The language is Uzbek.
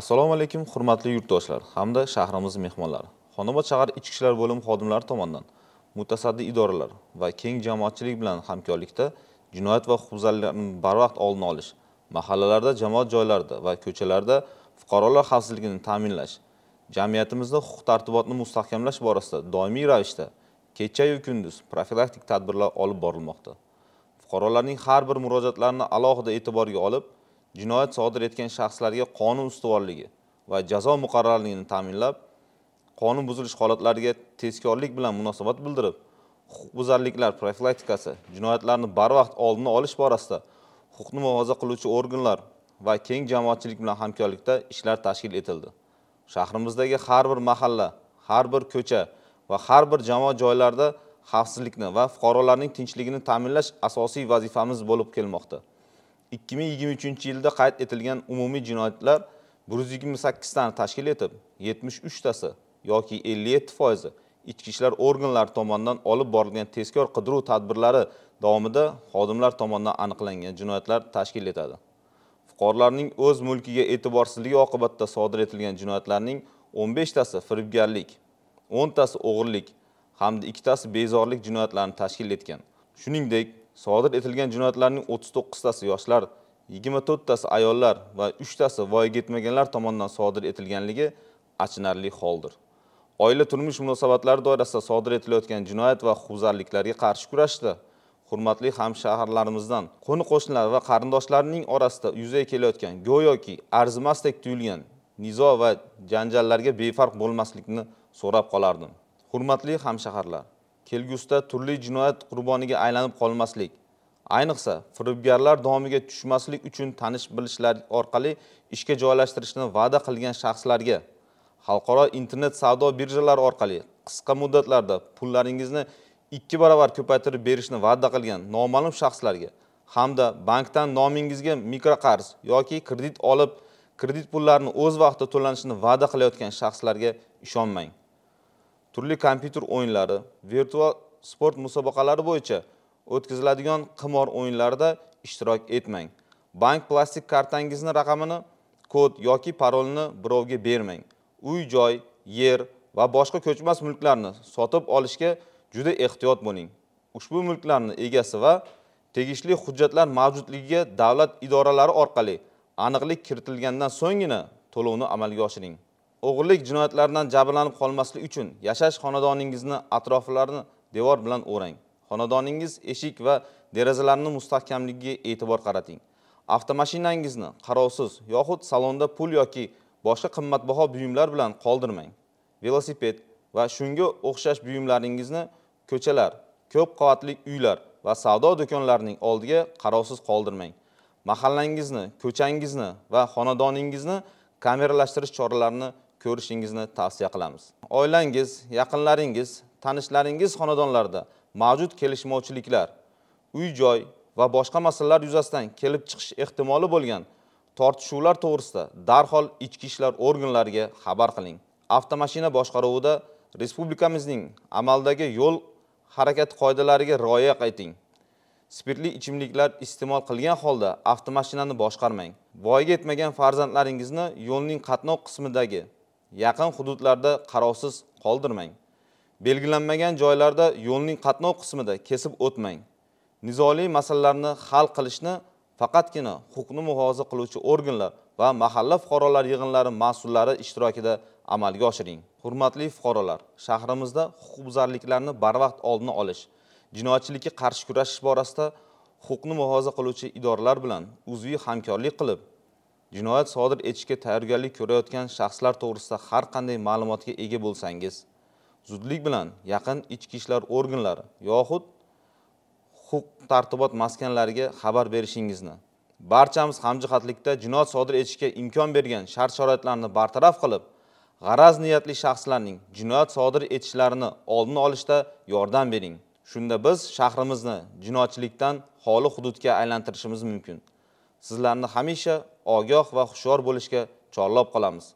assalomu alaykum hurmatli yurtdoshlar hamda shahrimiz mehmonlari xonobod shahar ichki ishlar bo'limi xodimlari tomonidan mutasaddi idoralar va keng jamoatchilik bilan hamkorlikda jinoyat va huquqbuzarliklarni barvaqt oldini olish mahallalarda jamoat joylarida va ko'chalarda fuqarolar xavfsizligini ta'minlash jamiyatimizda huquq tartibotni mustahkamlash borasida doimiy ravishda kechayu kunduz profilaktik tadbirlar olib borilmoqda fuqarolarning har bir murojaatlarini alohida e'tiborga olib jinoyat sodir etgan shaxslarga qonun ustuvorligi va jazo muqarrarligini ta'minlab qonun buzilish holatlariga tezkorlik bilan munosabat bildirib huquqbuzarliklar profilaktikasi jinoyatlarni barvaqt oldini olish borasida huquqni muhofaza qiluvchi organlar va keng jamoatchilik bilan hamkorlikda ishlar tashkil etildi shahrimizdagi har bir mahalla har bir ko'cha va har bir jamoat joylarida xavfsizlikni va fuqarolarning tinchligini ta'minlash asosiy vazifamiz bo'lib kelmoqda 2023 yilda qayd etilgan umumiy jinoyatlar 128 tani tashkil etib, 73 tasi yoki 57 foizi ichki ishlar organlari tomonidan olib borilgan tezkor qidiruv tadbirlari davomida xodimlar tomonidan aniqlangan jinoyatlar tashkil etadi. Fuqarolarning o'z mulkiga e'tiborsizligi oqibatida sodir etilgan jinoyatlarning 15 tasi firibgarlik, 10 tasi o'g'irlik hamda 2 tasi bezorlik jinoyatlarini tashkil etgan. Shuningdek, sodir etilgan jinoyatlarning 39 tasi yoshlar 24 tasi ayollar va 3 tasi voyaga yetmaganlar tomonidan sodir etilganligi achinarli holdir oila turmush munosabatlari doirasida sodir etilayotgan jinoyat va huquqbuzarliklarga qarshi kurashda hurmatli hamshaharlarimizdan qo'ni qo'shnilar va qarindoshlarning orasida yuzaga kelayotgan go'yoki arzimasdek tuyulgan nizo va janjallarga befarq bo'lmaslikni so'rab qolardim hurmatli hamshaharlar kelgusida turli jinoyat qurboniga aylanib qolmaslik ayniqsa firibgarlar domiga tushmaslik uchun tanish bilishlar orqali ishga joylashtirishni va'da qilgan shaxslarga xalqaro internet savdo birjalari orqali qisqa muddatlarda pullaringizni ikki barobar ko'paytirib berishni va'da qilgan noma'lum shaxslarga hamda bankdan nomingizga mikroqarz yoki kredit olib kredit pullarini o'z vaqtida to'lanishini va'da qilayotgan shaxslarga ishonmang turli kompyuter o'yinlari virtual sport musobaqalari bo'yicha o'tkaziladigan qimor o'yinlarida ishtirok etmang bank plastik kartangizni raqamini kod yoki parolni birovga bermang uy joy yer va boshqa ko'chmas mulklarni sotib olishga juda ehtiyot bo'ling ushbu mulklarni egasi va tegishli hujjatlar mavjudligiga davlat idoralari orqali aniqlik kiritilgandan so'nggina to'lovni amalga oshiring o'g'irlik jinoyatlaridan jabrlanib qolmaslik uchun yashash xonadoningizni atroflarini devor bilan o'rang xonadoningiz eshik va derazalarini mustahkamligiga e'tibor qarating avtomashinangizni qarovsiz yoxud salonda pul yoki boshqa qimmatbaho buyumlar bilan qoldirmang velosiped va shunga o'xshash buyumlaringizni ko'chalar ko'p qavatli uylar va savdo do'konlarining oldiga qarovsiz qoldirmang mahallangizni ko'changizni va xonadoningizni kameralashtirish choralarini ko'rishingizni tavsiya qilamiz oilangiz yaqinlaringiz tanishlaringiz xonadonlarda mavjud kelishmovchiliklar uy joy va boshqa masalalar yuzasidan kelib chiqish ehtimoli bo'lgan tortishuvlar to'g'risida darhol ichki ishlar organlariga xabar qiling avtomashina boshqaruvida respublikamizning amaldagi yo'l harakati qoidalariga rioya qayting spirtli ichimliklar iste'mol qilgan holda avtomashinani boshqarmang voyaga yetmagan farzandlaringizni yo'lning qatnov qismidagi yaqin hududlarda qarovsiz qoldirmang belgilanmagan joylarda yo'lning qatnov qismida kesib o'tmang nizoli masalalarni hal qilishni faqatgina huquqni muhofaza qiluvchi organlar va mahalla fuqarolar yig'inlari mas'ullari ishtirokida amalga oshiring hurmatli fuqarolar shahrimizda huquqbuzarliklarni barvaqt oldini olish jinoyatchilikka qarshi kurashish borasida huquqni muhofaza qiluvchi idoralar bilan uzviy hamkorlik qilib jinoyat sodir etishga tayyorgarlik ko'rayotgan shaxslar to'g'risida har qanday ma'lumotga ega bo'lsangiz zudlik bilan yaqin ichki ishlar organlari yoxud huquq tartibot maskanlariga xabar berishingizni barchamiz hamjihatlikda jinoyat sodir etishga imkon bergan shart sharoitlarni bartaraf qilib g'araz niyatli shaxslarning jinoyat sodir etishlarini oldini olishda yordam bering shunda biz shahrimizni jinoyatchilikdan xoli hududga aylantirishimiz mumkin sizlarni hamisha ogoh va hushyor bo'lishga chorlab qolamiz